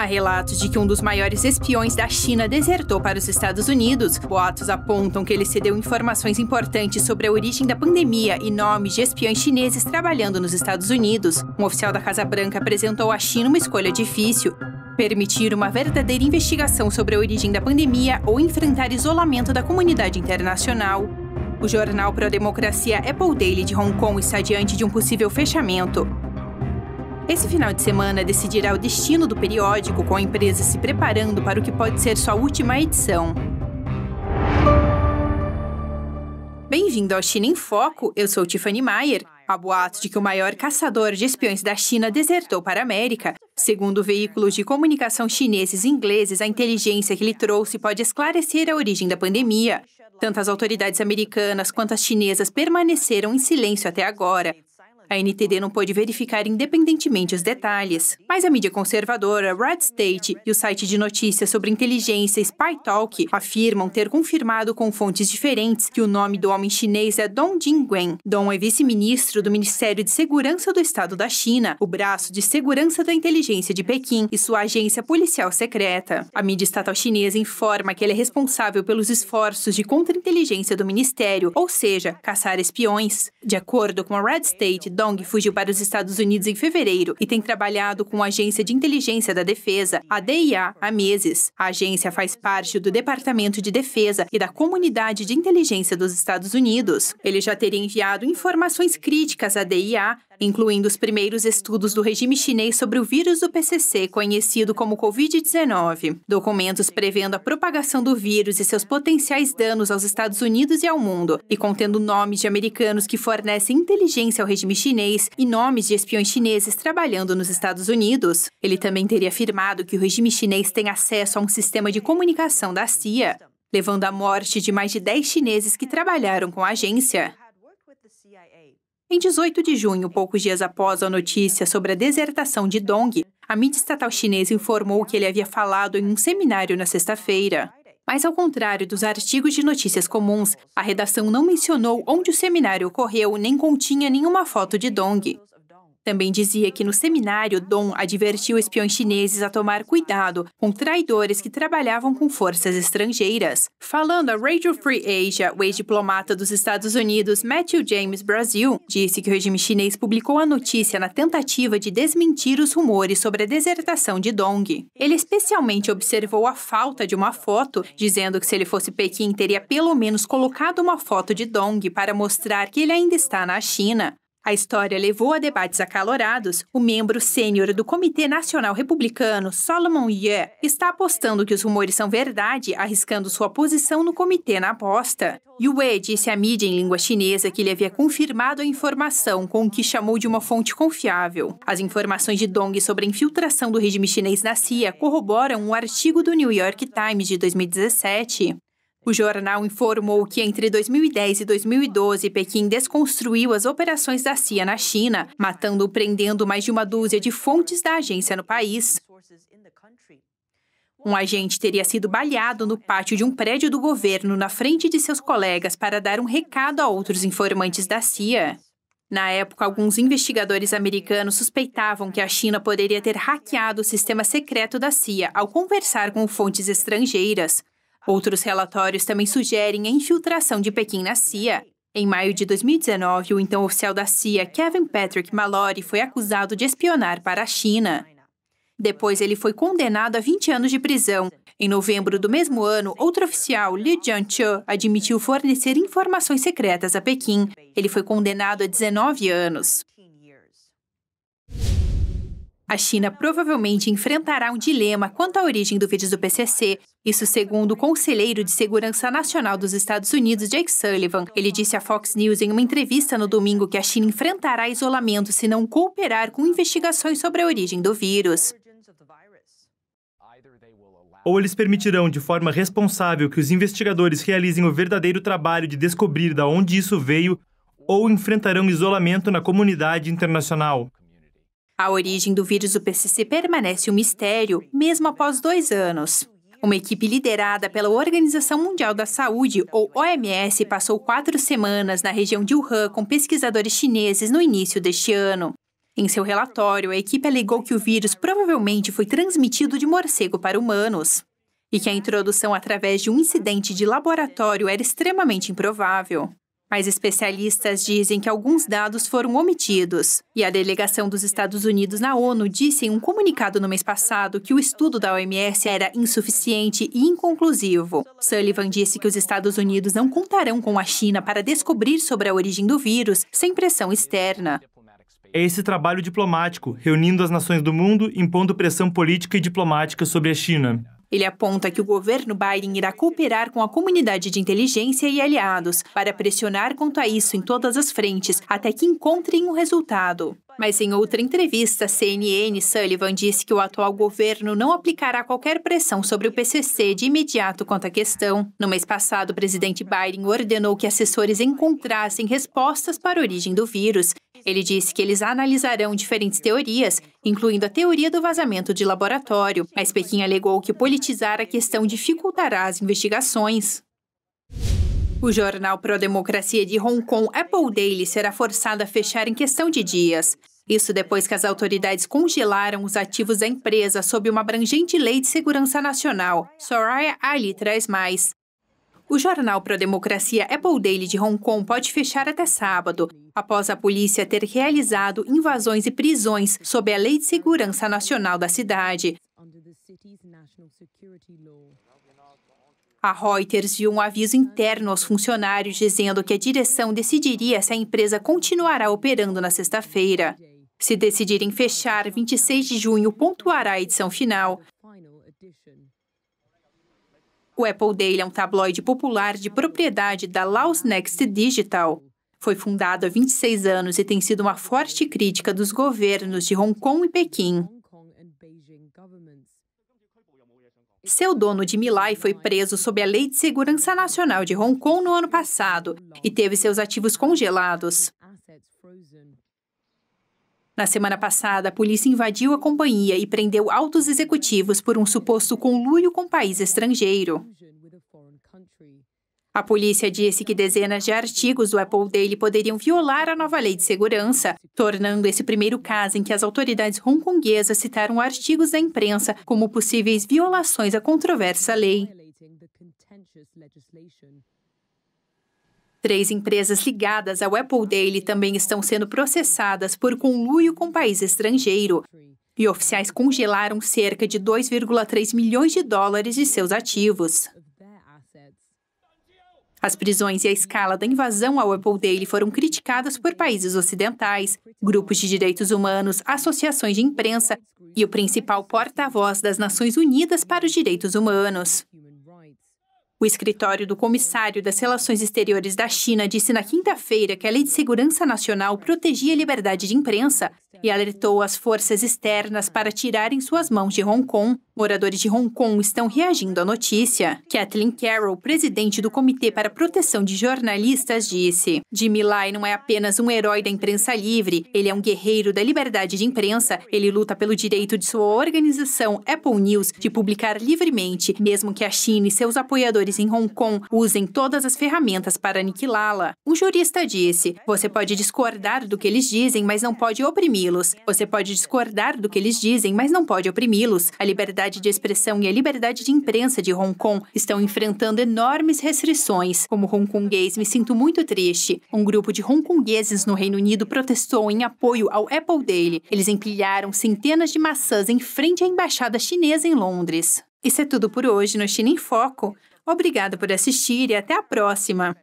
Há relatos de que um dos maiores espiões da China desertou para os Estados Unidos. Boatos apontam que ele cedeu informações importantes sobre a origem da pandemia e nomes de espiões chineses trabalhando nos Estados Unidos. Um oficial da Casa Branca apresentou à China uma escolha difícil: permitir uma verdadeira investigação sobre a origem da pandemia ou enfrentar isolamento da comunidade internacional. O jornal pró-democracia Apple Daily de Hong Kong está diante de um possível fechamento. Esse final de semana decidirá o destino do periódico, com a empresa se preparando para o que pode ser sua última edição. Bem-vindo ao China em Foco, eu sou Tiffany Mayer. Há boato de que o maior caçador de espiões da China desertou para a América. Segundo veículos de comunicação chineses e ingleses, a inteligência que ele trouxe pode esclarecer a origem da pandemia. Tanto as autoridades americanas quanto as chinesas permaneceram em silêncio até agora, a NTD não pôde verificar independentemente os detalhes, mas a mídia conservadora Red State e o site de notícias sobre inteligência Spy Talk afirmam ter confirmado com fontes diferentes que o nome do homem chinês é Dong Jingwen. Dong é vice-ministro do Ministério de Segurança do Estado da China, o braço de segurança da inteligência de Pequim e sua agência policial secreta. A mídia estatal chinesa informa que ele é responsável pelos esforços de contra-inteligência do ministério, ou seja, caçar espiões. De acordo com a Red State, Dong fugiu para os Estados Unidos em fevereiro e tem trabalhado com a Agência de Inteligência da Defesa, a DIA, há meses. A agência faz parte do Departamento de Defesa e da Comunidade de Inteligência dos Estados Unidos. Ele já teria enviado informações críticas à DIA incluindo os primeiros estudos do regime chinês sobre o vírus do PCC, conhecido como Covid-19, documentos prevendo a propagação do vírus e seus potenciais danos aos Estados Unidos e ao mundo, e contendo nomes de americanos que fornecem inteligência ao regime chinês e nomes de espiões chineses trabalhando nos Estados Unidos. Ele também teria afirmado que o regime chinês tem acesso a um sistema de comunicação da CIA, levando à morte de mais de 10 chineses que trabalharam com a agência. Em 18 de junho, poucos dias após a notícia sobre a desertação de Dong, a mídia estatal chinesa informou que ele havia falado em um seminário na sexta-feira. Mas, ao contrário dos artigos de notícias comuns, a redação não mencionou onde o seminário ocorreu nem continha nenhuma foto de Dong. Também dizia que no seminário, Dong advertiu espiões chineses a tomar cuidado com traidores que trabalhavam com forças estrangeiras. Falando à Radio Free Asia, o ex-diplomata dos Estados Unidos Matthew James Brasil disse que o regime chinês publicou a notícia na tentativa de desmentir os rumores sobre a desertação de Dong. Ele especialmente observou a falta de uma foto, dizendo que se ele fosse Pequim teria pelo menos colocado uma foto de Dong para mostrar que ele ainda está na China. A história levou a debates acalorados. O membro sênior do Comitê Nacional Republicano, Solomon Ye, está apostando que os rumores são verdade, arriscando sua posição no comitê na aposta. Yue disse à mídia em língua chinesa que ele havia confirmado a informação com o que chamou de uma fonte confiável. As informações de Dong sobre a infiltração do regime chinês na CIA corroboram um artigo do New York Times de 2017. O jornal informou que entre 2010 e 2012, Pequim desconstruiu as operações da CIA na China, matando ou prendendo mais de uma dúzia de fontes da agência no país. Um agente teria sido baleado no pátio de um prédio do governo na frente de seus colegas para dar um recado a outros informantes da CIA. Na época, alguns investigadores americanos suspeitavam que a China poderia ter hackeado o sistema secreto da CIA ao conversar com fontes estrangeiras, Outros relatórios também sugerem a infiltração de Pequim na CIA. Em maio de 2019, o então oficial da CIA, Kevin Patrick Mallory, foi acusado de espionar para a China. Depois, ele foi condenado a 20 anos de prisão. Em novembro do mesmo ano, outro oficial, Li Jianqiu, admitiu fornecer informações secretas a Pequim. Ele foi condenado a 19 anos. A China provavelmente enfrentará um dilema quanto à origem do vírus do PCC, isso segundo o conselheiro de Segurança Nacional dos Estados Unidos, Jake Sullivan. Ele disse à Fox News em uma entrevista no domingo que a China enfrentará isolamento se não cooperar com investigações sobre a origem do vírus. Ou eles permitirão de forma responsável que os investigadores realizem o verdadeiro trabalho de descobrir de onde isso veio, ou enfrentarão isolamento na comunidade internacional. A origem do vírus do PCC permanece um mistério, mesmo após dois anos. Uma equipe liderada pela Organização Mundial da Saúde, ou OMS, passou quatro semanas na região de Wuhan com pesquisadores chineses no início deste ano. Em seu relatório, a equipe alegou que o vírus provavelmente foi transmitido de morcego para humanos e que a introdução através de um incidente de laboratório era extremamente improvável mas especialistas dizem que alguns dados foram omitidos. E a delegação dos Estados Unidos na ONU disse em um comunicado no mês passado que o estudo da OMS era insuficiente e inconclusivo. Sullivan disse que os Estados Unidos não contarão com a China para descobrir sobre a origem do vírus sem pressão externa. É esse trabalho diplomático, reunindo as nações do mundo, impondo pressão política e diplomática sobre a China. Ele aponta que o governo Biden irá cooperar com a comunidade de inteligência e aliados para pressionar quanto a isso em todas as frentes até que encontrem um resultado. Mas em outra entrevista, CNN Sullivan disse que o atual governo não aplicará qualquer pressão sobre o PCC de imediato quanto à questão. No mês passado, o presidente Biden ordenou que assessores encontrassem respostas para a origem do vírus. Ele disse que eles analisarão diferentes teorias, incluindo a teoria do vazamento de laboratório. Mas Pequim alegou que politizar a questão dificultará as investigações. O jornal pró-democracia de Hong Kong, Apple Daily, será forçado a fechar em questão de dias. Isso depois que as autoridades congelaram os ativos da empresa sob uma abrangente lei de segurança nacional. Soraya Ali traz mais. O jornal pró-democracia Apple Daily de Hong Kong pode fechar até sábado, após a polícia ter realizado invasões e prisões sob a Lei de Segurança Nacional da cidade. A Reuters viu um aviso interno aos funcionários dizendo que a direção decidiria se a empresa continuará operando na sexta-feira. Se decidirem fechar, 26 de junho pontuará a edição final. O Apple Daily é um tabloide popular de propriedade da Laos Next Digital. Foi fundado há 26 anos e tem sido uma forte crítica dos governos de Hong Kong e Pequim. Seu dono de Milai foi preso sob a Lei de Segurança Nacional de Hong Kong no ano passado e teve seus ativos congelados. Na semana passada, a polícia invadiu a companhia e prendeu altos executivos por um suposto conluio com país estrangeiro. A polícia disse que dezenas de artigos do Apple Daily poderiam violar a nova lei de segurança, tornando esse o primeiro caso em que as autoridades hongkonguesas citaram artigos da imprensa como possíveis violações à controversa lei. Três empresas ligadas ao Apple Daily também estão sendo processadas por conluio com país estrangeiro. E oficiais congelaram cerca de 2,3 milhões de dólares de seus ativos. As prisões e a escala da invasão ao Apple Daily foram criticadas por países ocidentais, grupos de direitos humanos, associações de imprensa e o principal porta-voz das Nações Unidas para os Direitos Humanos. O escritório do comissário das Relações Exteriores da China disse na quinta-feira que a Lei de Segurança Nacional protegia a liberdade de imprensa e alertou as forças externas para tirarem suas mãos de Hong Kong. Moradores de Hong Kong estão reagindo à notícia. Kathleen Carroll, presidente do Comitê para a Proteção de Jornalistas, disse: Jimmy Lai não é apenas um herói da imprensa livre, ele é um guerreiro da liberdade de imprensa. Ele luta pelo direito de sua organização, Apple News, de publicar livremente, mesmo que a China e seus apoiadores militares em Hong Kong usem todas as ferramentas para aniquilá-la. Um jurista disse: Você pode discordar do que eles dizem, mas não pode oprimi-los. Você pode discordar do que eles dizem, mas não pode oprimi-los. A liberdade de expressão e a liberdade de imprensa de Hong Kong estão enfrentando enormes restrições. Como hongkonguês, me sinto muito triste. Um grupo de hongkongueses no Reino Unido protestou em apoio ao Apple Daily. Eles empilharam centenas de maçãs em frente à embaixada chinesa em Londres. Isso é tudo por hoje no China em Foco. Obrigada por assistir e até a próxima!